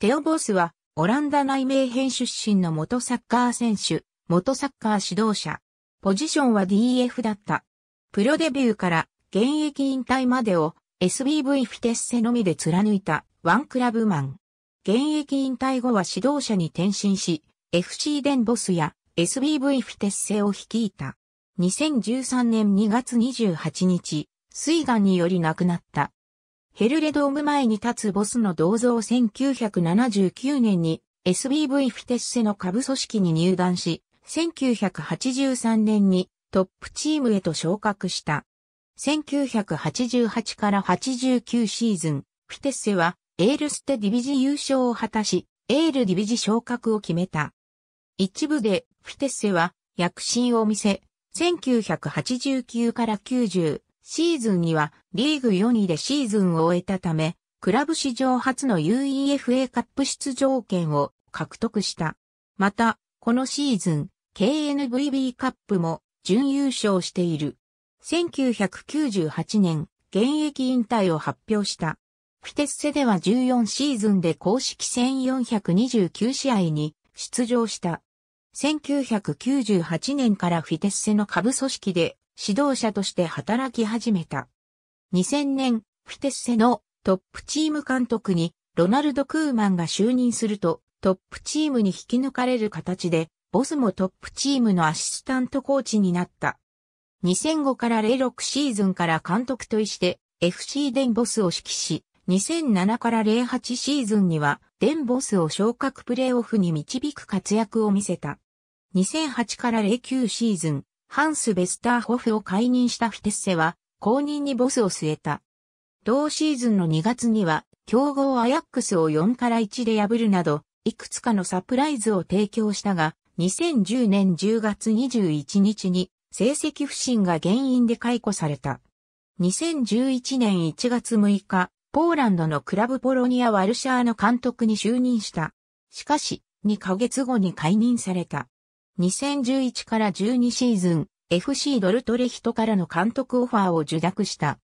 テオ・ボスは、オランダ内名編出身の元サッカー選手、元サッカー指導者。ポジションは DF だった。プロデビューから現役引退までを SBV フィテッセのみで貫いたワンクラブマン。現役引退後は指導者に転身し、FC デンボスや SBV フィテッセを率いた。2013年2月28日、水岩により亡くなった。ヘルレドーム前に立つボスの銅像1979年に SBV フィテッセの下部組織に入団し、1983年にトップチームへと昇格した。1988から89シーズン、フィテッセはエールステディビジ優勝を果たし、エールディビジ昇格を決めた。一部でフィテッセは躍進を見せ、1989から90、シーズンにはリーグ4位でシーズンを終えたため、クラブ史上初の UEFA カップ出場権を獲得した。また、このシーズン、KNVB カップも準優勝している。1998年、現役引退を発表した。フィテッセでは14シーズンで公式1 429試合に出場した。1998年からフィテッセの下部組織で指導者として働き始めた。2000年、フィテッセのトップチーム監督にロナルド・クーマンが就任するとトップチームに引き抜かれる形でボスもトップチームのアシスタントコーチになった。2005から06シーズンから監督として FC デンボスを指揮し、2007から08シーズンにはデンボスを昇格プレーオフに導く活躍を見せた。2008から09シーズン、ハンス・ベスターホフを解任したフィテッセは、後任にボスを据えた。同シーズンの2月には、強豪アヤックスを4から1で破るなど、いくつかのサプライズを提供したが、2010年10月21日に成績不振が原因で解雇された。2011年1月6日、ポーランドのクラブポロニア・ワルシャーの監督に就任した。しかし、2ヶ月後に解任された。2011から12シーズン、FC ドルトレヒトからの監督オファーを受諾した。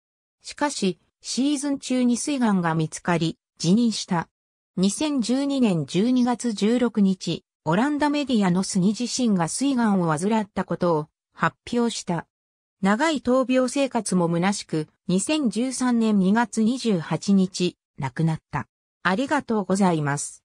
しかし、シーズン中に水眼が見つかり、辞任した。2012年12月16日、オランダメディアのスニ自身が水眼を患ったことを発表した。長い闘病生活も虚しく、2013年2月28日、亡くなった。ありがとうございます。